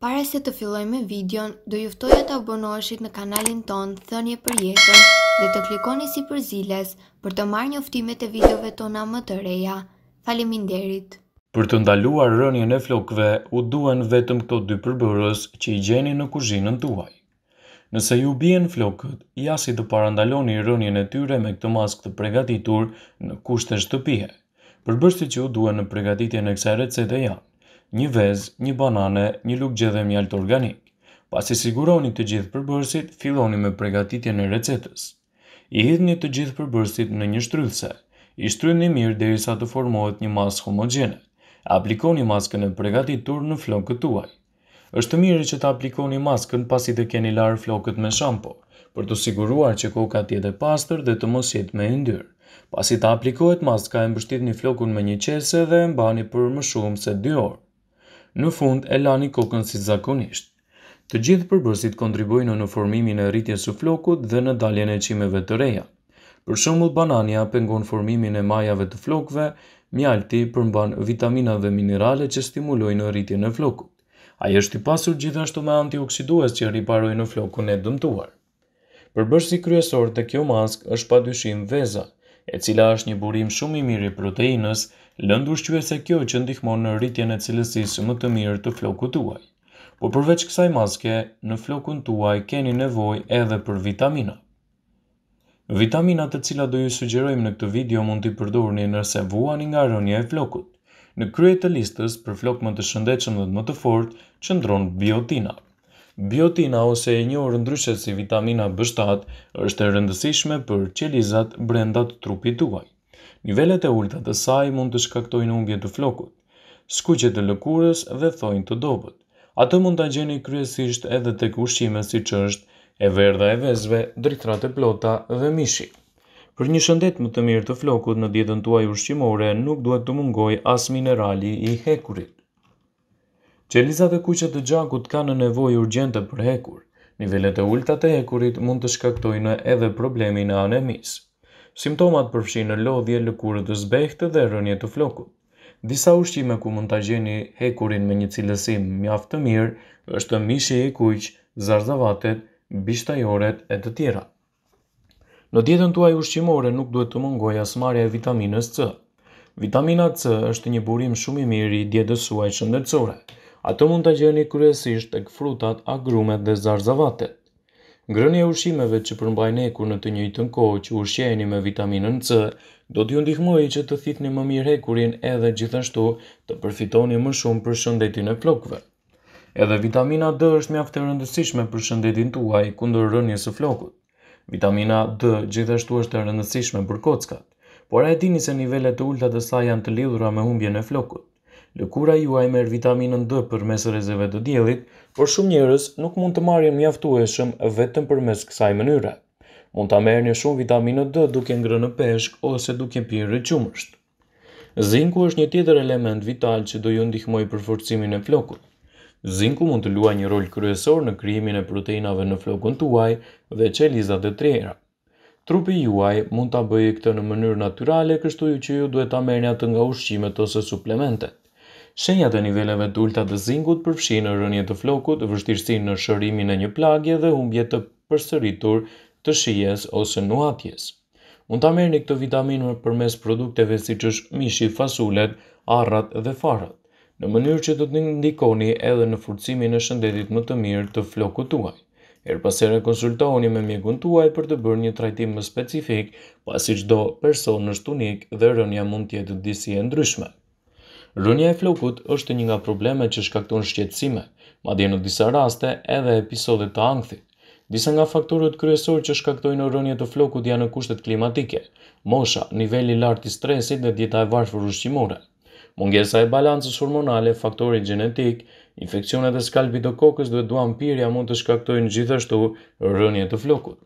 Pare se të filloj me videon, do juftoj e të abonoshit në kanalin ton, thënje për jetën dhe të klikoni si për ziles për të marrë një uftimet e videove tona më të reja. Falimin derit! Për të ndaluar rënjën e flokve, u duen vetëm këto dy përbërës që i gjeni në kuzhinën tuaj. Nëse ju bjen flokët, jasi të parandaloni rënjën e tyre me këtë mask të pregatitur në kushtë e shtëpije. Përbërësit që u duen në pregatitje në kësa recete janë një vez, një banane, një lukë gjedhe mjaltë organik. Pas i siguroni të gjithë përbërësit, filloni me pregatitje në recetës. I hidhni të gjithë përbërësit në një shtrydhse. I shtrydhni mirë dhe sa të formohet një masë homogene. Aplikoni maskën e pregatitur në flokët tuaj. Êshtë mirë që të aplikoni maskën pasi të keni larë flokët me shampo, për të siguruar që koka tjetë e pastër dhe të mos jetë me ndyrë. Pasi të aplikohet maska, e mbështit një flokun me një qese dhe e mbani për më shumë se 2 orë në fund e lani kokën si zakonisht. Të gjithë përbërësit kontribuojnë në formimin e rritjes së flokut dhe në daljen e qimeve të reja. Për shembull, banania pengon formimin e majave të flokëve, mjalti përmban vitamina dhe minerale që stimulojnë rritjen e flokut. Ai është i pasur gjithashtu me antioksidues që riparojnë në flokun e dëmtuar. Përbërësi kryesor të kjo mask është padyshim veza, e cila është një burim shumë i mirë i proteinës, Lëndur shqyve se kjo që ndihmon në rritjen e cilësis më të mirë të floku tuaj. Po përveç kësaj maske, në flokun tuaj keni nevoj edhe për vitamina. Vitamina të cila do ju sugjerojmë në këtë video mund t'i përdorni nëse vuani nga rënje e flokut. Në krye të listës për flok më të shëndetshëm dhe më të fortë, qëndron biotina. Biotina ose e njohur ndryshe si vitamina B7 është e rëndësishme për qelizat brenda të trupit tuaj. Nivellet e ullëta të saj mund të shkaktojnë umbje të flokut, s'kuqet të lëkurës dhe thojnë të dobët. Ato mund të gjeni kryesisht edhe të kushime si që është e verda e vezve, dritrat e plota dhe mishi. Për një shëndet më të mirë të flokut në dietën tuaj ushqimore, nuk duhet të mungoj as minerali i hekurit. Qelizat e kuqe të gjakut kanë në nevojë urgjente për hekur. Nivellet e ulta të hekurit mund të shkaktojnë edhe problemin e anemisë. Simptomat përfshinë në lodhje, lëkurë të zbehtë dhe rënje të flokut. Disa ushqime ku mund të gjeni hekurin me një cilësim mjaft të mirë, është mishi e kujqë, zarzavatet, bishtajoret e të tjera. Në dietën tuaj ushqimore nuk duhet të mungoj asmarja e vitaminës C. Vitamina C është një burim shumë i mirë i dietës suaj shëndetësore. Ato mund të gjeni kryesisht e këfrutat, agrumet dhe zarzavatet ngrënia e ushqimeve që përmbajnë hekur në të njëjtën kohë që ushjeni me vitaminën C do t'ju ndihmojë që të thithni më mirë hekurin edhe gjithashtu të përfitoni më shumë për shëndetin e flokëve. Edhe vitamina D është mjaftë e rëndësishme për shëndetin tuaj kundër rënies së flokut. Vitamina D gjithashtu është e rëndësishme për kockat, por a e dini se nivelet e ulta të saj janë të lidhura me humbjen e flokut? Lëkura juaj merr vitaminën D përmes rrezeve të diellit, por shumë njerëz nuk mund të marrin mjaftueshëm vetëm përmes kësaj mënyre. Mund ta merrni shumë vitaminë D duke ngrënë peshk ose duke pirë qumësht. Zinku është një tjetër element vital që do ju ndihmojë për forcimin e flokut. Zinku mund të luajë një rol kryesor në krijimin e proteinave në flokun tuaj dhe qelizat e trera. Trupi juaj mund ta bëjë këtë në mënyrë natyrale, kështu që ju duhet ta merrni atë nga ushqimet ose suplementet. Shenjat e niveleve të ulta të zingut përfshin në rënje të flokut, vështirësi në shërimin e një plagje dhe humbje të përsëritur të shijes ose nuatjes. Mund ta merrni këtë vitaminë përmes produkteve siç është mishi, fasulet, arrat dhe farat, në mënyrë që do të ndikoni edhe në furcimin e shëndetit më të mirë të flokut tuaj. Her pasere konsultohoni me mjekun tuaj për të bërë një trajtim më specifik, pasi çdo person është unik dhe rënja mund të jetë disi e ndryshme. Rënja e flokut është një nga problemet që shkaktojnë shqetësime, madje në disa raste edhe episodet të ankthit. Disa nga faktorët kryesorë që shkaktojnë rënje të flokut janë kushtet klimatike, mosha, niveli i lartë i stresit dhe djeta e varfër ushqimore. Mungesa e balancës hormonale, faktori gjenetik, infekcionet e skalpit të kokës dhe duan pirja mund të shkaktojnë gjithashtu rënje të flokut.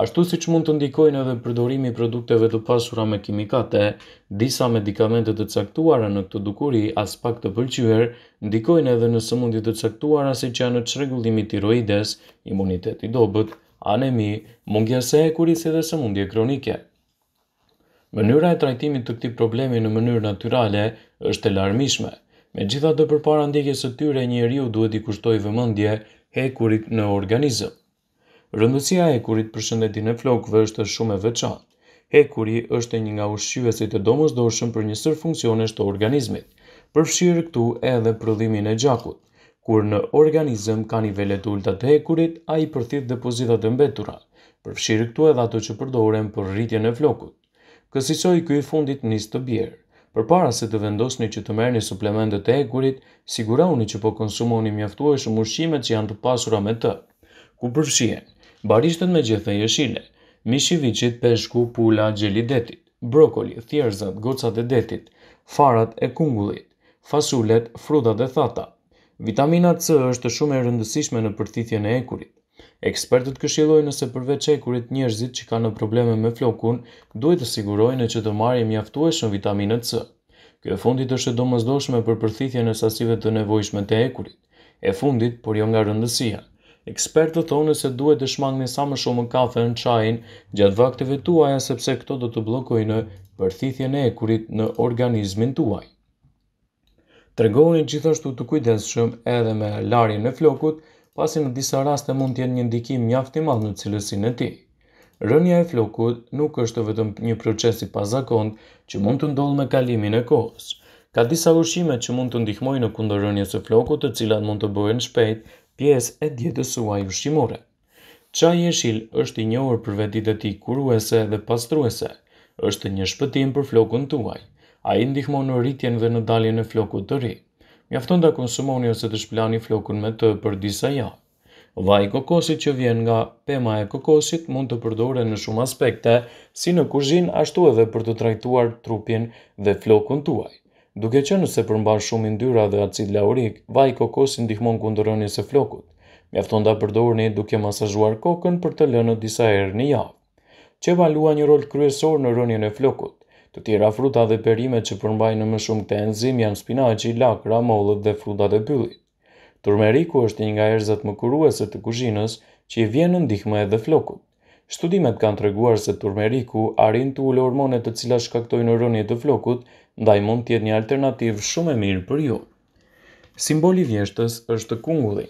Ashtu si që mund të ndikojnë edhe përdorimi i produkteve të pasura me kimikate, disa medikamentet të caktuara në këtë dukuri, as pak të pëlqyër, ndikojnë edhe në sëmundit të caktuara si që janë të shregullimi tiroides, imunitet i dobet, anemi, mungja se e kurisi dhe sëmundje kronike. Mënyra e trajtimit të këti problemi në mënyrë naturale është e larmishme. Me gjitha të përparandikjes të tyre, një riu duhet i kushtoj vëmëndje hekurit në organizëm. Rëndësia e kurit për shëndetin e flokëve është shumë e veçantë. Hekuri është një nga ushqyesit të domosdoshëm për një sër funksionesh të organizmit, përfshirë këtu edhe prodhimin e gjakut. Kur në organizëm ka nivele të ulta të hekurit, a i përthit dhe pozitat e mbetura, përfshirë këtu edhe ato që përdoren për rritjen e flokut. Kësisoj këj fundit njës të bjerë. Për para se të vendosni që të merë një suplementet e hekurit, sigurauni që po konsumoni mjaftueshëm ushqime që janë të pasura me të. Ku përfshien? barishtet me gjethe jeshile, mishi vichit, peshku, pula, gjeli detit, brokoli, thjerzat, gocat e detit, farat e kungullit, fasulet, frutat e thata. Vitamina C është shumë e rëndësishme në përthithjen e ekurit. Ekspertët këshillojnë nëse përveç ekurit njerëzit që kanë probleme me flokun, duhet të sigurojnë që të marrin mjaftueshëm vitaminë C. Ky e fundit është e domosdoshme për përthithjen e sasive të nevojshme të ekurit. E fundit, por jo nga rëndësia. Ekspertët thonë se duhet të shmangni sa më shumë kafe në çajin gjatë vakteve tuaja sepse këto do të bllokojnë përthithjen e ekurit në organizmin tuaj. Tregoni gjithashtu të kujdesshëm edhe me larjen e flokut, pasi në disa raste mund të jenë një ndikim mjaft i madh në cilësinë e tij. Rënja e flokut nuk është vetëm një proces i pazakont që mund të ndodhë me kalimin e kohës. Ka disa ushqime që mund të ndihmojnë në kundërrënjes së flokut, të cilat mund të bëhen shpejt pjesë e djetës suaj ushqimore. Qaj shil është i njohër për vetit e ti kuruese dhe pastruese, është një shpëtim për flokun tuaj. A i ndihmon në rritjen dhe në daljen e flokut të ri. Mjafton të konsumoni ose të shplani flokun me të për disa ja. Vaj kokosit që vjen nga pema e kokosit mund të përdore në shumë aspekte, si në kuzhin ashtu edhe për të trajtuar trupin dhe flokun tuaj. Duke që nëse përmban shumë ndyra dhe acid laurik, vaj kokosi ndihmon kundërënje se flokut. Mjafton da përdojrë një duke masajuar kokën për të lënë disa erë një javë. Që valua një rol kryesor në rënjën e flokut. Të tjera fruta dhe perime që përmbajnë më shumë të enzim janë spinaci, lakra, mollët dhe fruta dhe pyllit. Turmeriku është një nga erzat më kuruese të kuzhinës që i vjenë ndihme edhe flokut. Studimet kanë treguar se turmeriku arin të ulë hormonet të cilat shkaktojnë rënjet e flokut, ndaj mund tjetë një alternativë shumë e mirë për ju. Simboli vjeshtës është kungulli.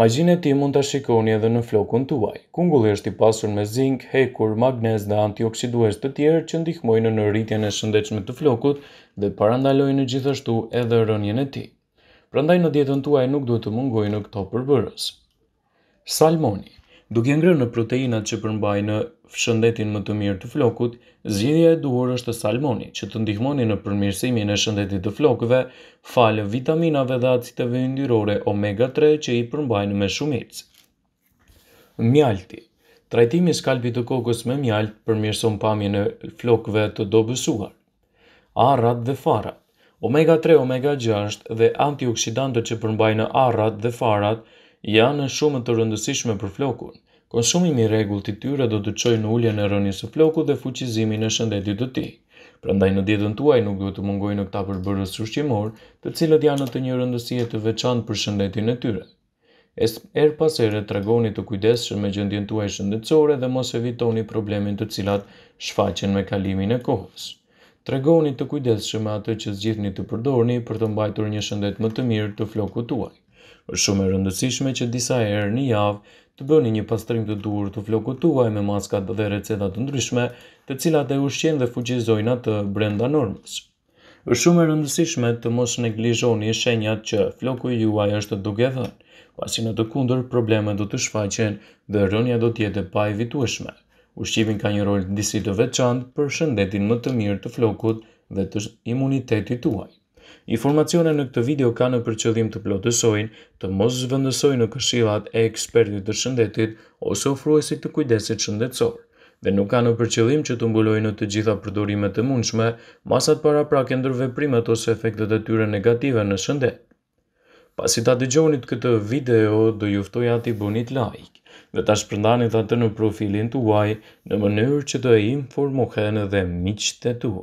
Majgjin e ti mund të shikoni edhe në flokun tuaj. Kungulli është i pasur me zinc, hekur, magnez dhe antioksidues të tjerë që ndihmojnë në rritjen e shëndechme të flokut dhe parandalojnë gjithashtu edhe rënjën e ti. Prandaj në dietën tuaj nuk duhet të mungojnë në këto përbërës. Salmoni duke ngrënë në proteinat që përmbajnë shëndetin më të mirë të flokut, zgjidhja e duhur është salmoni, që të ndihmoni në përmirësimin e shëndetit të flokëve, falë vitaminave dhe acitave ndyrore omega-3 që i përmbajnë me shumicë. Mjalti Trajtimi skalpit të kokës me mjalt përmirëson pamjen e flokëve të dobësuar. Arrat dhe farat Omega-3, omega-6 dhe antioksidantët që përmbajnë arrat dhe farat – janë shumë të rëndësishme për flokun. Konsumimi i rregullt i tyre do të çojë në uljen e rënies së flokut dhe fuqizimin e shëndetit të tij. Prandaj në dietën tuaj nuk duhet të mungojnë këta përbërës ushqimor, të cilët janë të një rëndësie të veçantë për shëndetin e tyre. Es er pas tregoni të kujdesshëm me gjendjen tuaj shëndetësore dhe mos evitoni problemin të cilat shfaqen me kalimin e kohës. Tregoni të kujdesshëm me atë që zgjidhni të përdorni për të mbajtur një shëndet më të mirë të flokut tuaj është shumë e rëndësishme që disa herë në javë të bëni një pastrim të dur të flokut tuaj me maskat dhe receta të ndryshme, të cilat e ushqen dhe fuqizojnë të brenda normës. Është shumë e rëndësishme të mos neglizhoni shenjat që floku juaj është duke dhënë, pasi në të kundër problemet do të shfaqen dhe rënja do të jetë pa evitueshme. Ushqimin ka një rol disi të veçantë për shëndetin më të mirë të flokut dhe të imunitetit tuaj. Informacione në këtë video ka në përqëllim të plotësojnë, të mos zvëndësojnë në këshilat e ekspertit të shëndetit ose ofruesit të kujdesit shëndetsor, dhe nuk ka në përqëllim që të mbulojnë në të gjitha përdorimet të mundshme, masat para prake ndërve ose efektet e tyre negative në shëndet. Pasi ta dëgjonit këtë video, do juftoj ati bunit like, dhe ta shpërndanit atë në profilin të uaj në mënyrë që të informohen dhe miqtë e